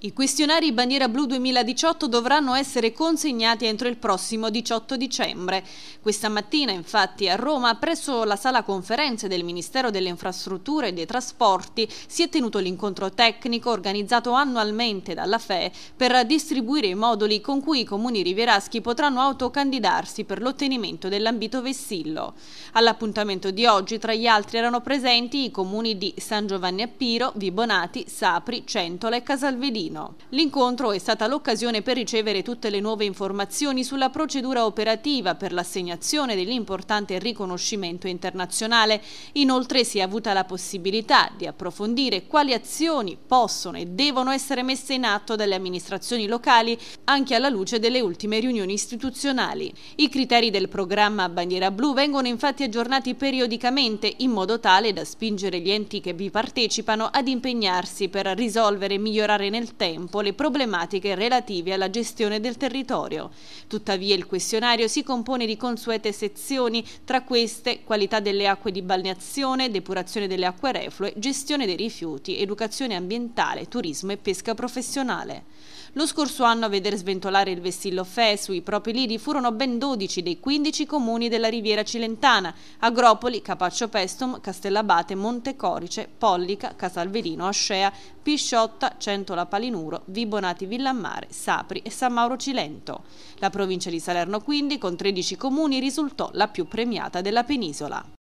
I questionari Bandiera Blu 2018 dovranno essere consegnati entro il prossimo 18 dicembre. Questa mattina, infatti, a Roma, presso la sala conferenze del Ministero delle Infrastrutture e dei Trasporti, si è tenuto l'incontro tecnico organizzato annualmente dalla FE per distribuire i moduli con cui i comuni rivieraschi potranno autocandidarsi per l'ottenimento dell'ambito vessillo. All'appuntamento di oggi, tra gli altri, erano presenti i comuni di San Giovanni a Piro, Vibonati, Sapri, Centola e Casalvedino. Torino. L'incontro è stata l'occasione per ricevere tutte le nuove informazioni sulla procedura operativa per l'assegnazione dell'importante riconoscimento internazionale. Inoltre si è avuta la possibilità di approfondire quali azioni possono e devono essere messe in atto dalle amministrazioni locali anche alla luce delle ultime riunioni istituzionali. I criteri del programma Bandiera Blu vengono infatti aggiornati periodicamente in modo tale da spingere gli enti che vi partecipano ad impegnarsi per risolvere e migliorare nel tempo le problematiche relative alla gestione del territorio. Tuttavia il questionario si compone di consuete sezioni, tra queste qualità delle acque di balneazione, depurazione delle acque reflue, gestione dei rifiuti, educazione ambientale, turismo e pesca professionale. Lo scorso anno a veder sventolare il vessillo FE sui propri lidi furono ben 12 dei 15 comuni della riviera cilentana, Agropoli, Capaccio Pestum, Castellabate, Montecorice, Pollica, Casalvelino, Ascea, Pisciotta, Centola Palina, Palinuro, Vibonati Villammare, Sapri e San Mauro Cilento. La provincia di Salerno quindi con 13 comuni risultò la più premiata della penisola.